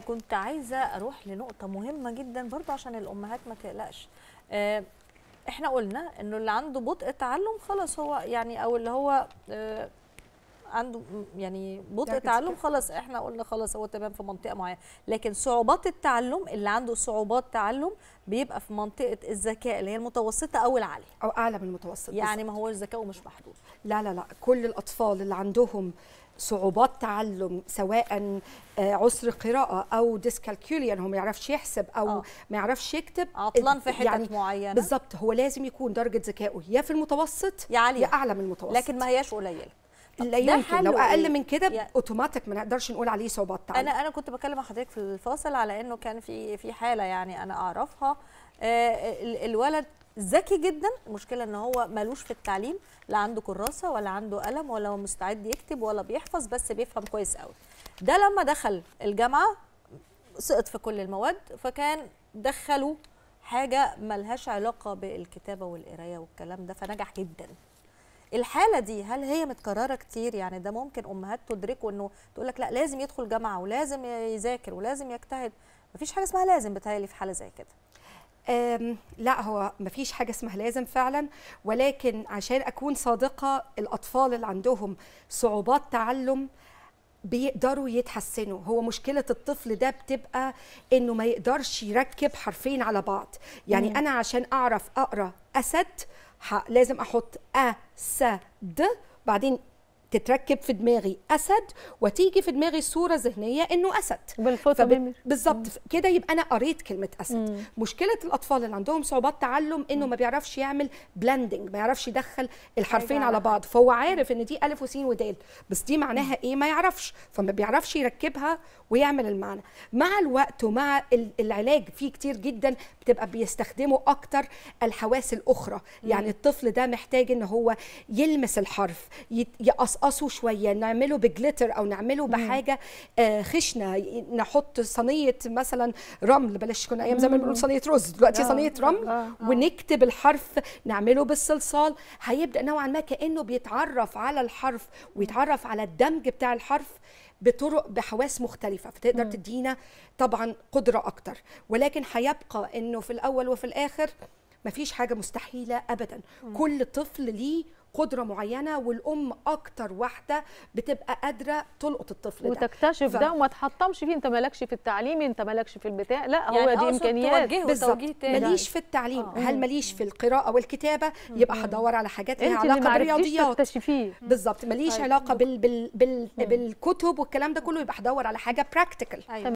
كنت عايزه اروح لنقطه مهمه جدا برضه عشان الامهات ما تقلقش آه، احنا قلنا انه اللي عنده بطء تعلم خلاص هو يعني او اللي هو آه، عنده يعني بطء تعلم خلاص احنا قلنا خلاص هو تمام في منطقه معينه لكن صعوبات التعلم اللي عنده صعوبات تعلم بيبقى في منطقه الذكاء اللي هي المتوسطه او العاليه او اعلى من المتوسط يعني ما هو ذكائه مش محدود لا لا لا كل الاطفال اللي عندهم صعوبات تعلم سواء آه، عسر قراءة أو ديسكالكوليا هو ما يعرفش يحسب أو أوه. ما يعرفش يكتب عطلان في حتت يعني معينة بالظبط هو لازم يكون درجة ذكائه يا في المتوسط يا, يا أعلى من المتوسط لكن ما هياش قليلة لا يمكن لو اقل من كده اوتوماتيك ما نقدرش نقول عليه صعوبات انا انا كنت بكلم حضرتك في الفاصل على انه كان في في حاله يعني انا اعرفها آه، الولد ذكي جدا المشكله ان هو ملوش في التعليم لا عنده كراسه ولا عنده قلم ولا هو مستعد يكتب ولا بيحفظ بس بيفهم كويس قوي ده لما دخل الجامعه سقط في كل المواد فكان دخلوا حاجه ملهاش علاقه بالكتابه والقرايه والكلام ده فنجح جدا الحاله دي هل هي متكرره كتير يعني ده ممكن امهات تدركوا انه تقول لك لا لازم يدخل جامعه ولازم يذاكر ولازم يجتهد مفيش حاجه اسمها لازم بتهيألي في حاله زي كده لا هو مفيش حاجة اسمها لازم فعلا ولكن عشان أكون صادقة الأطفال اللي عندهم صعوبات تعلم بيقدروا يتحسنوا هو مشكلة الطفل ده بتبقى انه ما يقدرش يركب حرفين على بعض يعني مم. انا عشان اعرف اقرا اسد لازم احط ا س د بعدين تتركب في دماغي اسد وتيجي في دماغي صوره ذهنيه انه اسد بالظبط كده يبقى انا قريت كلمه اسد مم. مشكله الاطفال اللي عندهم صعوبات تعلم انه مم. ما بيعرفش يعمل بلندنج ما يعرفش يدخل الحرفين على بعض فهو عارف ان دي الف وسين ودال بس دي معناها ايه ما يعرفش فما بيعرفش يركبها ويعمل المعنى مع الوقت ومع العلاج فيه كتير جدا بتبقى بيستخدموا اكتر الحواس الاخرى يعني مم. يعني الطفل ده محتاج ان هو يلمس الحرف يقص نقصه شويه نعمله بجلتر او نعمله بحاجه آه، خشنه نحط صينيه مثلا رمل بلاش كنا ايام زمان بنقول صينيه رز دلوقتي آه، صينيه آه، رمل ونكتب الحرف نعمله بالصلصال هيبدا نوعا ما كانه بيتعرف على الحرف ويتعرف على الدمج بتاع الحرف بطرق بحواس مختلفه فتقدر تدينا طبعا قدره اكتر ولكن هيبقى انه في الاول وفي الاخر مفيش حاجه مستحيله ابدا كل طفل ليه قدره معينه والام اكتر واحده بتبقى قادره تلقط الطفل ده وتكتشف ف... ده وما تحطمش فيه انت مالكش في التعليم انت مالكش في البتاع لا هو يعني دي امكانيات بالظبط ماليش في التعليم آه. هل ماليش في القراءه والكتابه يبقى هدور على حاجات لها علاقه بالرياضيات بالظبط ماليش طيب. علاقه بال... بال... بال... بالكتب والكلام ده كله يبقى هدور على حاجه براكتيكال